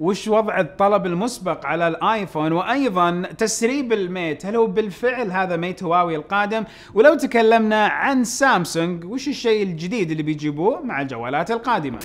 وش وضع الطلب المسبق على الايفون وايضا تسريب الميت هل هو بالفعل هذا ميت هواوي القادم ولو تكلمنا عن سامسونج وش الشيء الجديد اللي بيجيبوه مع الجوالات القادمه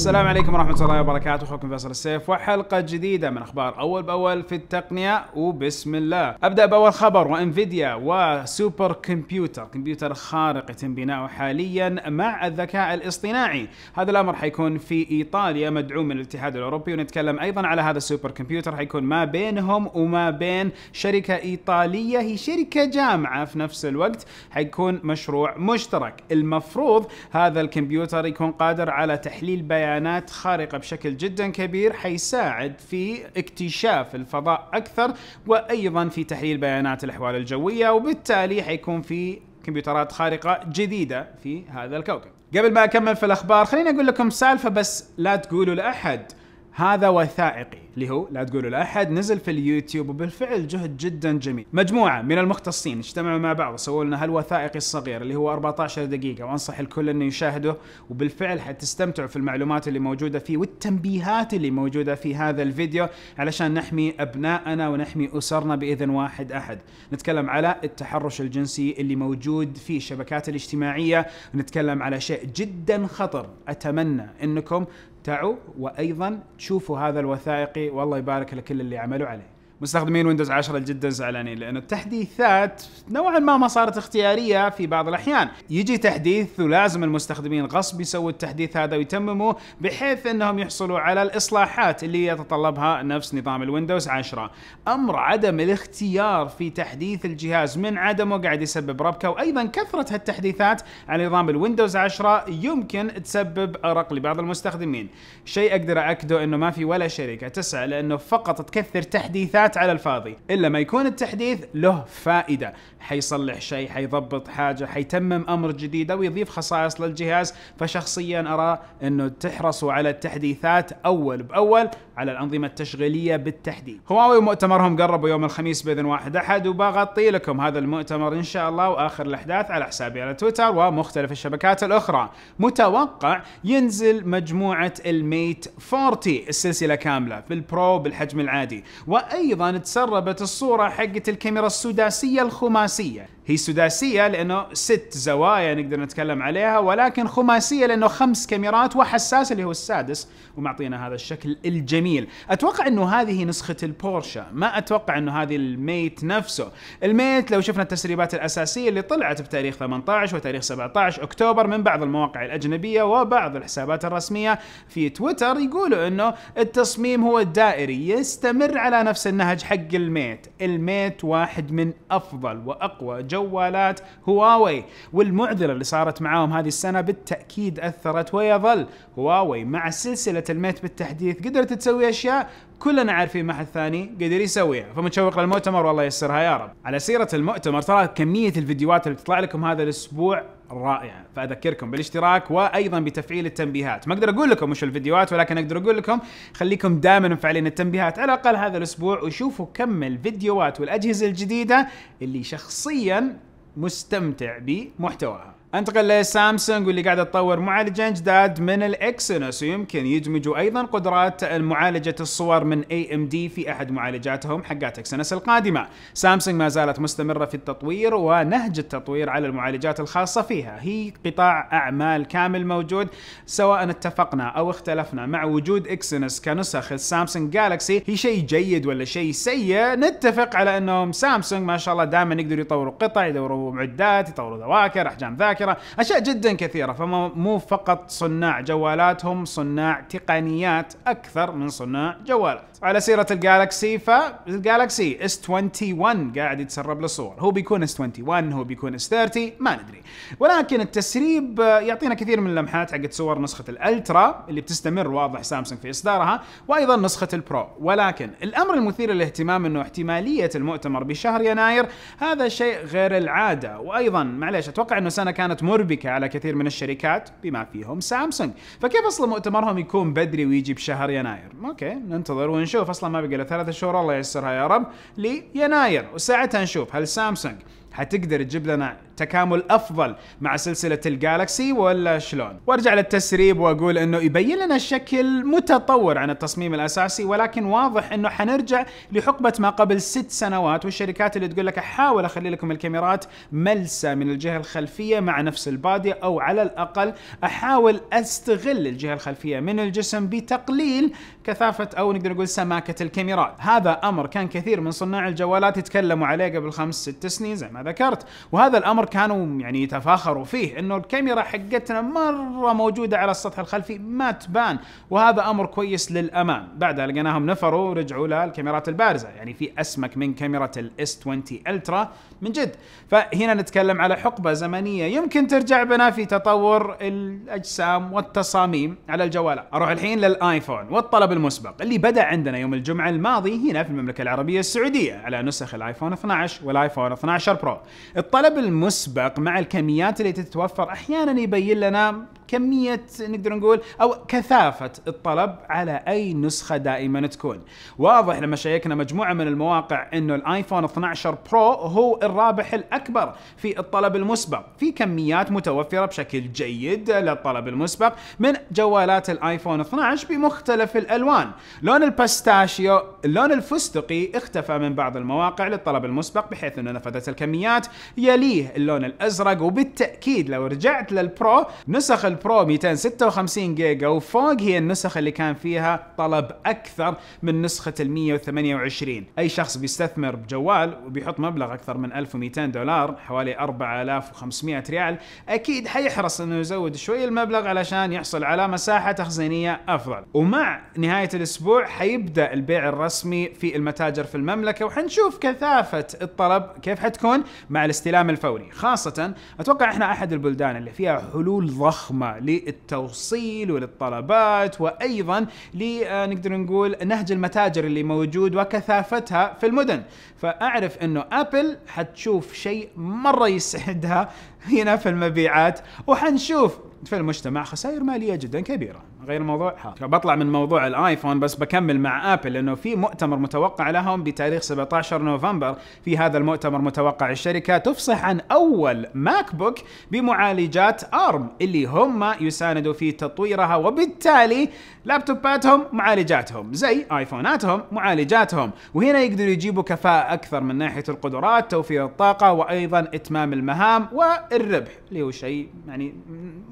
السلام عليكم ورحمة الله وبركاته أخوكم فيصل السيف وحلقة جديدة من أخبار أول بأول في التقنية وبسم الله أبدأ بأول خبر وإنفيديا وسوبر كمبيوتر كمبيوتر خارق يتم بناؤه حاليا مع الذكاء الاصطناعي هذا الأمر حيكون في إيطاليا مدعوم من الاتحاد الأوروبي ونتكلم أيضا على هذا السوبر كمبيوتر حيكون ما بينهم وما بين شركة إيطالية هي شركة جامعة في نفس الوقت حيكون مشروع مشترك المفروض هذا الكمبيوتر يكون قادر على تحليل بيانات بيانات خارقة بشكل جدا كبير حيساعد في اكتشاف الفضاء أكثر وأيضا في تحليل بيانات الأحوال الجوية وبالتالي حيكون في كمبيوترات خارقة جديدة في هذا الكوكب قبل ما أكمل في الأخبار خليني أقول لكم سالفة بس لا تقولوا لأحد هذا وثائقي اللي هو لا تقولوا لاحد نزل في اليوتيوب وبالفعل جهد جدا جميل مجموعه من المختصين اجتمعوا مع بعض وسووا لنا هالوثائقي الصغير اللي هو 14 دقيقه وانصح الكل انه يشاهده وبالفعل حتستمتعوا في المعلومات اللي موجوده فيه والتنبيهات اللي موجوده في هذا الفيديو علشان نحمي ابنائنا ونحمي اسرنا باذن واحد احد نتكلم على التحرش الجنسي اللي موجود في الشبكات الاجتماعيه ونتكلم على شيء جدا خطر اتمنى انكم تعوا وايضا تشوفوا هذا الوثائقي والله يبارك لكل اللي عملوا عليه مستخدمين ويندوز 10 جدا زعلانين لانه التحديثات نوعا ما ما صارت اختياريه في بعض الاحيان، يجي تحديث ولازم المستخدمين غصب يسووا التحديث هذا ويتمموه بحيث انهم يحصلوا على الاصلاحات اللي يتطلبها نفس نظام الويندوز 10. امر عدم الاختيار في تحديث الجهاز من عدمه قاعد يسبب ربكه وايضا كثره هالتحديثات على نظام الويندوز 10 يمكن تسبب ارق لبعض المستخدمين. شيء اقدر اكده انه ما في ولا شركه تسعى لانه فقط تكثر تحديثات تحديثات على الفاضي الا ما يكون التحديث له فائده حيصلح شيء حيضبط حاجه حيتمم امر جديد او يضيف خصائص للجهاز فشخصيا ارى انه تحرصوا على التحديثات اول باول على الانظمه التشغيليه بالتحديد هواوي مؤتمرهم قربوا يوم الخميس باذن واحد احد وبغطي لكم هذا المؤتمر ان شاء الله واخر الاحداث على حسابي على تويتر ومختلف الشبكات الاخرى متوقع ينزل مجموعه الميت 40 السلسله كامله بالبرو بالحجم العادي وايضا ايضا تسربت الصورة حقت الكاميرا السداسية الخماسية هي سداسية لأنه ست زوايا نقدر نتكلم عليها ولكن خماسية لأنه خمس كاميرات وحساس اللي هو السادس ومعطينا هذا الشكل الجميل أتوقع أنه هذه نسخة البورشة ما أتوقع أنه هذه الميت نفسه الميت لو شفنا التسريبات الأساسية اللي طلعت بتاريخ 18 وتاريخ 17 أكتوبر من بعض المواقع الأجنبية وبعض الحسابات الرسمية في تويتر يقولوا أنه التصميم هو الدائري يستمر على نفس النهج حق الميت الميت واحد من أفضل وأقوى جو جوالات هواوي والمعضلة اللي صارت معاهم هذه السنة بالتأكيد أثرت ويظل هواوي مع سلسلة الميت بالتحديث قدرت تسوي أشياء كلنا عارفين ما حد ثاني قدر يسويها فمتشوق للمؤتمر والله يسرها يا رب على سيرة المؤتمر ترى كمية الفيديوهات اللي بتطلع لكم هذا الأسبوع رائعة فأذكركم بالاشتراك وأيضا بتفعيل التنبيهات ما أقدر أقول لكم وش الفيديوهات ولكن أقدر أقول لكم خليكم دائما مفعلين التنبيهات على الأقل هذا الأسبوع وشوفوا كم الفيديوهات والأجهزة الجديدة اللي شخصيا مستمتع بمحتواها انتقل لسامسونج واللي قاعده تطور معالجين جداد من الاكسينوس ويمكن يدمجوا ايضا قدرات معالجه الصور من اي ام دي في احد معالجاتهم حقات اكسينوس القادمه. سامسونج ما زالت مستمره في التطوير ونهج التطوير على المعالجات الخاصه فيها، هي قطاع اعمال كامل موجود سواء اتفقنا او اختلفنا مع وجود اكسينوس كنسخ السامسونج جالكسي هي شيء جيد ولا شيء سيء، نتفق على انهم سامسونج ما شاء الله دائما يقدروا يطوروا قطع، يطوروا معدات، يطوروا ذواكر، احجام ذاكر ذاكره اشياء جدا كثيره فما مو فقط صناع جوالات هم صناع تقنيات اكثر من صناع جوالات على سيره الجالكسي فالجالكسي اس 21 قاعد يتسرب للصور هو بيكون اس 21 هو بيكون اس 30 ما ندري ولكن التسريب يعطينا كثير من اللمحات حقت صور نسخه الالترا اللي بتستمر واضح سامسونج في اصدارها وايضا نسخه البرو ولكن الامر المثير للاهتمام انه احتماليه المؤتمر بشهر يناير هذا شيء غير العاده وايضا معليش اتوقع انه سنه كان كانت مربكة على كثير من الشركات بما فيهم سامسونج فكيف أصلا مؤتمرهم يكون بدري ويجي بشهر يناير أوكي ننتظر ونشوف أصلا ما بقى ثلاثة شهور الله يسرها يا رب ليناير وساعتها نشوف هل سامسونج حتقدر تجيب لنا تكامل افضل مع سلسله الجالكسي ولا شلون؟ وارجع للتسريب واقول انه يبين لنا الشكل متطور عن التصميم الاساسي ولكن واضح انه حنرجع لحقبه ما قبل ست سنوات والشركات اللي تقول لك احاول اخلي لكم الكاميرات ملسه من الجهه الخلفيه مع نفس البادي او على الاقل احاول استغل الجهه الخلفيه من الجسم بتقليل كثافه او نقدر نقول سماكه الكاميرات، هذا امر كان كثير من صناع الجوالات يتكلموا عليه قبل خمس ست سنين زي ما ذكرت وهذا الامر كانوا يعني يتفاخروا فيه انه الكاميرا حقتنا مره موجوده على السطح الخلفي ما تبان وهذا امر كويس للامام بعدها لقيناهم نفروا ورجعوا للكاميرات البارزه يعني في اسمك من كاميرا الاس 20 الترا من جد فهنا نتكلم على حقبه زمنيه يمكن ترجع بنا في تطور الاجسام والتصاميم على الجوال اروح الحين للايفون والطلب المسبق اللي بدا عندنا يوم الجمعه الماضي هنا في المملكه العربيه السعوديه على نسخ الايفون 12 والايفون 12 برو الطلب المسبق مع الكميات التي تتوفر أحيانا يبين لنا كميه نقدر نقول او كثافه الطلب على اي نسخه دائما تكون واضح لما شيكنا مجموعه من المواقع انه الايفون 12 برو هو الرابح الاكبر في الطلب المسبق في كميات متوفره بشكل جيد للطلب المسبق من جوالات الايفون 12 بمختلف الالوان لون الباستاشيو اللون الفستقي اختفى من بعض المواقع للطلب المسبق بحيث انه نفذت الكميات يليه اللون الازرق وبالتاكيد لو رجعت للبرو نسخ البرو 256 جيجا وفوق هي النسخ اللي كان فيها طلب اكثر من نسخه ال 128 اي شخص بيستثمر بجوال وبيحط مبلغ اكثر من 1200 دولار حوالي 4500 ريال اكيد حيحرص انه يزود شوي المبلغ علشان يحصل على مساحه تخزينيه افضل ومع نهايه الاسبوع حيبدا البيع الرسمي في المتاجر في المملكه وحنشوف كثافه الطلب كيف حتكون مع الاستلام الفوري خاصه اتوقع احنا احد البلدان اللي فيها حلول ضخمه للتوصيل وللطلبات وايضا لنقدر آه، نقول نهج المتاجر اللي موجود وكثافتها في المدن فاعرف انه ابل حتشوف شيء مره يسعدها هنا في المبيعات وحنشوف في المجتمع خسائر ماليه جدا كبيره غير موضوع هذا بطلع من موضوع الايفون بس بكمل مع ابل لانه في مؤتمر متوقع لهم بتاريخ 17 نوفمبر في هذا المؤتمر متوقع الشركه تفصح عن اول ماك بوك بمعالجات ارم اللي هم يساندوا في تطويرها وبالتالي لابتوباتهم معالجاتهم زي ايفوناتهم معالجاتهم وهنا يقدروا يجيبوا كفاءه اكثر من ناحيه القدرات توفير الطاقه وايضا اتمام المهام والربح اللي هو شيء يعني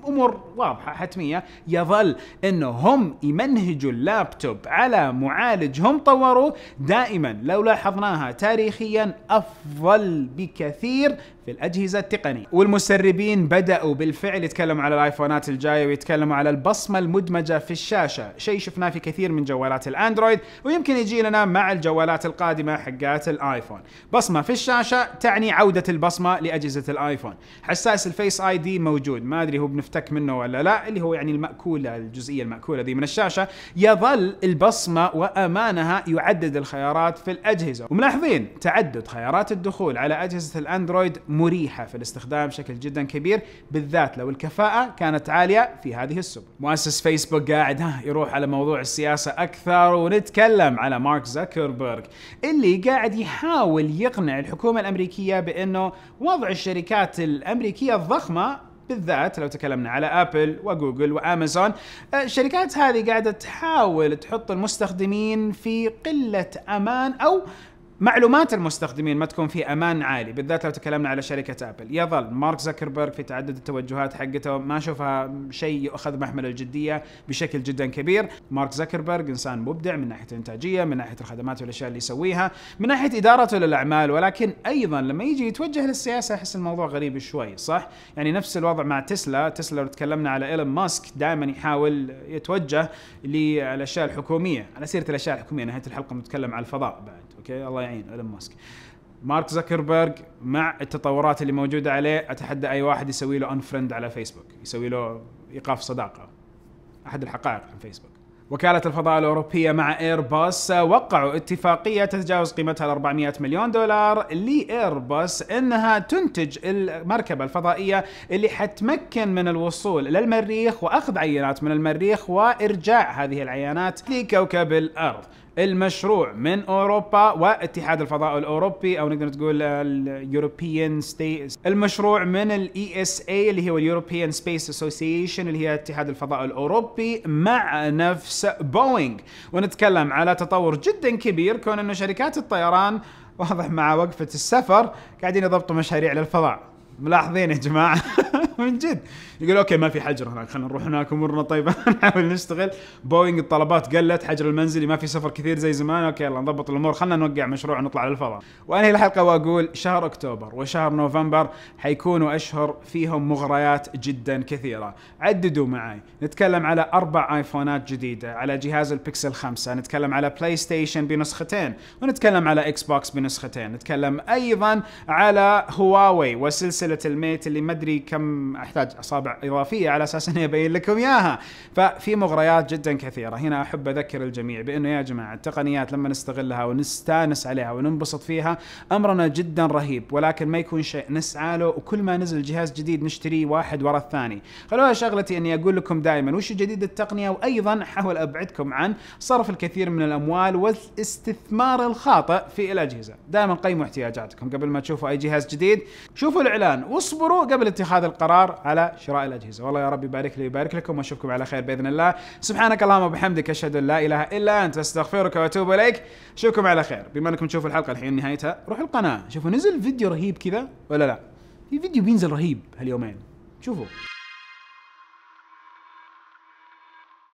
امور واضحه حتميه يظل انه هم يمنهجوا اللابتوب على معالج هم طوروه دائما لو لاحظناها تاريخيا افضل بكثير في الأجهزة التقنية والمسربين بدأوا بالفعل يتكلموا على الآيفونات الجاية ويتكلموا على البصمة المدمجة في الشاشة شيء شفناه في كثير من جوالات الأندرويد ويمكن يجي لنا مع الجوالات القادمة حقات الآيفون بصمة في الشاشة تعني عودة البصمة لأجهزة الآيفون حساس الفيس آي دي موجود ما أدري هو بنفتك منه ولا لا اللي هو يعني المأكولة الجزئية المأكولة ذي من الشاشة يظل البصمة وأمانها يعدد الخيارات في الأجهزة وملاحظين تعدد خيارات الدخول على أجهزة الأندرويد مريحة في الاستخدام بشكل جدا كبير بالذات لو الكفاءة كانت عالية في هذه السبل مؤسس فيسبوك قاعد ها يروح على موضوع السياسة أكثر ونتكلم على مارك زكربرج اللي قاعد يحاول يقنع الحكومة الأمريكية بأنه وضع الشركات الأمريكية الضخمة بالذات لو تكلمنا على ابل وجوجل وامازون آه، الشركات هذه قاعده تحاول تحط المستخدمين في قله امان او معلومات المستخدمين ما تكون في امان عالي بالذات لو تكلمنا على شركه ابل يظل مارك زكربرج في تعدد التوجهات حقته ما اشوفها شيء يؤخذ محمل الجديه بشكل جدا كبير مارك زكربرج انسان مبدع من ناحيه الانتاجيه من ناحيه الخدمات والاشياء اللي يسويها من ناحيه ادارته للاعمال ولكن ايضا لما يجي يتوجه للسياسه احس الموضوع غريب شوي صح يعني نفس الوضع مع تسلا تسلا لو تكلمنا على ايلون ماسك دائما يحاول يتوجه للاشياء الحكوميه على سيره الاشياء الحكوميه نهايه الحلقه بنتكلم على الفضاء بعد اوكي الله يعين ايلون ماسك مارك زكربرج مع التطورات اللي موجوده عليه اتحدى اي واحد يسوي له انفرند على فيسبوك يسوي له ايقاف صداقه احد الحقائق عن فيسبوك وكالة الفضاء الأوروبية مع إيرباص وقعوا اتفاقية تتجاوز قيمتها 400 مليون دولار لإيرباص إنها تنتج المركبة الفضائية اللي حتمكن من الوصول للمريخ وأخذ عينات من المريخ وإرجاع هذه العينات لكوكب الأرض المشروع من اوروبا واتحاد الفضاء الاوروبي او نقدر تقول اليوروبيان ستيس المشروع من الاي اس e اي اللي هو اليوروبيان سبيس اسوسيشن اللي هي اتحاد الفضاء الاوروبي مع نفس بوينغ ونتكلم على تطور جدا كبير كون انه شركات الطيران واضح مع وقفه السفر قاعدين يضبطوا مشاريع للفضاء ملاحظين يا جماعه من جد يقول اوكي ما في حجر هناك خلينا نروح هناك امورنا طيبه نحاول نشتغل بوينج الطلبات قلت حجر المنزلي ما في سفر كثير زي زمان اوكي يلا نضبط الامور خلينا نوقع مشروع ونطلع للفضاء وانهي الحلقه واقول شهر اكتوبر وشهر نوفمبر حيكونوا اشهر فيهم مغريات جدا كثيره عددوا معي نتكلم على اربع ايفونات جديده على جهاز البكسل 5 نتكلم على بلاي ستيشن بنسختين ونتكلم على اكس بوكس بنسختين نتكلم ايضا على هواوي وسلسله الميت اللي ما ادري كم احتاج اصابع اضافيه على اساس اني ابين لكم اياها ففي مغريات جدا كثيره هنا احب اذكر الجميع بانه يا جماعه التقنيات لما نستغلها ونستانس عليها وننبسط فيها امرنا جدا رهيب ولكن ما يكون شيء نسعى له وكل ما نزل جهاز جديد نشتريه واحد ورا الثاني خلوها شغلتي اني اقول لكم دائما وش جديد التقنيه وايضا احاول ابعدكم عن صرف الكثير من الاموال والاستثمار الخاطئ في الاجهزه دائما قيموا احتياجاتكم قبل ما تشوفوا اي جهاز جديد شوفوا الاعلان واصبروا قبل اتخاذ القرار القرار على شراء الاجهزه والله يا رب يبارك لي ويبارك لكم واشوفكم على خير باذن الله سبحانك اللهم وبحمدك اشهد ان لا اله الا انت استغفرك واتوب اليك اشوفكم على خير بما انكم تشوفوا الحلقه الحين نهايتها روحوا القناه شوفوا نزل فيديو رهيب كذا ولا لا في فيديو بينزل رهيب هاليومين شوفوا